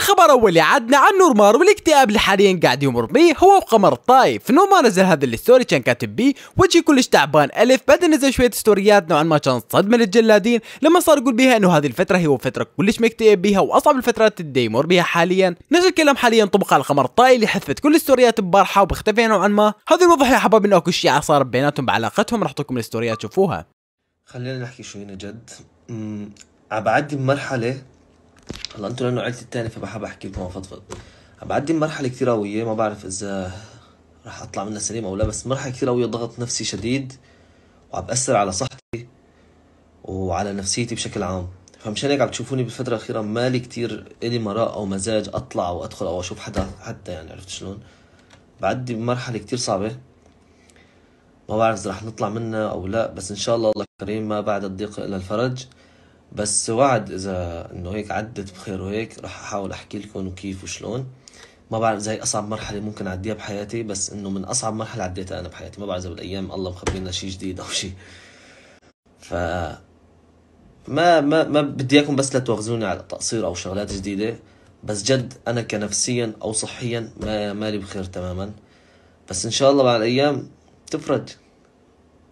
الخبر اول اللي عدنا عن نورمار والاكتئاب اللي حاليا قاعد يمر بيه هو وقمر الطايف نورمار نزل هذا الستوري كان كاتب بيه وجهي كلش تعبان الف بعدين نزل شويه ستوريات نوعا ما كان صدمه للجلادين لما صار يقول بيها انه هذه الفتره هي فتره كلش مكتئب بيها واصعب الفترات اللي يمر بها حاليا نزل كلام حاليا طبق على القمر الطايف اللي حذفت كل الستوريات ببارحه وبختفي نوعا ما هذا يوضح يا حباب انه اكو شيء صار بيناتهم بعلاقتهم راح اعطيكم الستوريات شوفوها خلينا نحكي شوي جد عم بعدي بمرحله هلا انتوا لانه عيلتي التانية فبحب احكي لكم وافضفض بعدي مرحلة كتير قوية ما بعرف اذا رح اطلع منها سليم او لا بس مرحلة كتير قوية ضغط نفسي شديد وعم بأثر على صحتي وعلى نفسيتي بشكل عام فمشان هيك عم تشوفوني بالفترة الأخيرة مالي كتير إلي مراء أو مزاج أطلع أو أدخل أو أشوف حدا حتى يعني عرفت شلون بعدي بمرحلة كتير صعبة ما بعرف إذا رح نطلع منها أو لا بس إن شاء الله الله كريم ما بعد الضيق إلا الفرج بس وعد اذا انه هيك عدت بخير وهيك رح احاول احكي لكم كيف وشلون ما بعرف زي اصعب مرحله ممكن اعديها بحياتي بس انه من اصعب مرحله عديتها انا بحياتي ما بعرف اذا بالايام الله مخبي لنا شيء جديد او شيء ف ما ما ما بدي اياكم بس لا تواخذوني على تقصير او شغلات جديده بس جد انا كنفسيا او صحيا ما مالي بخير تماما بس ان شاء الله مع الايام تفرج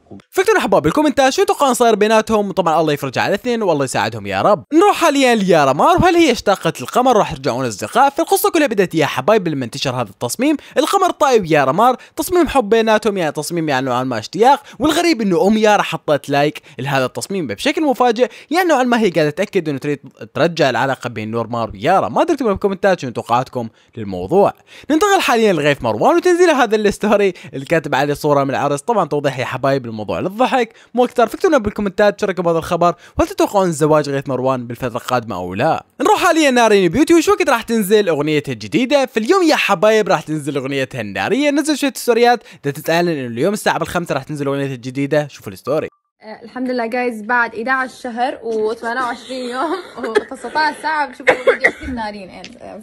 فكتوا فكتبوا حباب بالكومنتات شو تتوقعون صاير بيناتهم طبعا الله يفرج على الاثنين والله يساعدهم يا رب نروح حاليا ليارامار وهل هي اشتاقت للقمر راح يرجعون اصدقاء فالقصه كلها بدات يا حبايب لما انتشر هذا التصميم القمر طايب رمار تصميم حب بيناتهم يعني تصميم يعني نوعا ما اشتياق والغريب انه ام يارا حطت لايك لهذا التصميم بشكل مفاجئ يعني نوعا ما هي قاعده تاكد انه تريد ترجع العلاقه بين نورمار ويارا ما ادري اكتبوا بالكومنتات شنو توقعاتكم للموضوع ننتقل حاليا لغيث مروان وتنزيل هذا الستوري الكاتب عليه صوره من العرس طبعا توضيح يا حبايب الموضوع للضحك مو اكثر فكتبوا لنا بالكومنتات شاركوا بهذا الخبر وهل تتوقعون الزواج غيث مروان بالفتره القادمه او لا نروح حاليا نارين بيوتي وشو وقت راح تنزل اغنيتها الجديده في اليوم يا حبايب راح تنزل اغنيتها الناريه نزل شويه ستوريات تتعلن انه اليوم الساعه بالخمسة راح تنزل اغنيتها الجديده شوفوا الستوري أه، الحمد لله جايز بعد 11 شهر و28 يوم و19 ساعه بشوف الفيديو كثير نارين أه،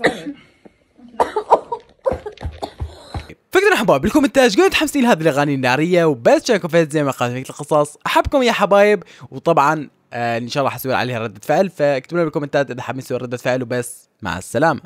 مرحبا بالكومنتات شكون متحمسين لهذه الاغاني الناريه وبس شاكو فيت زي ما قالت في القصص احبكم يا حبايب وطبعا آه ان شاء الله حسوي عليها رده فعل فاكتبوا لنا بالكومنتات اذا حابين نسوي رده فعل وبس مع السلامه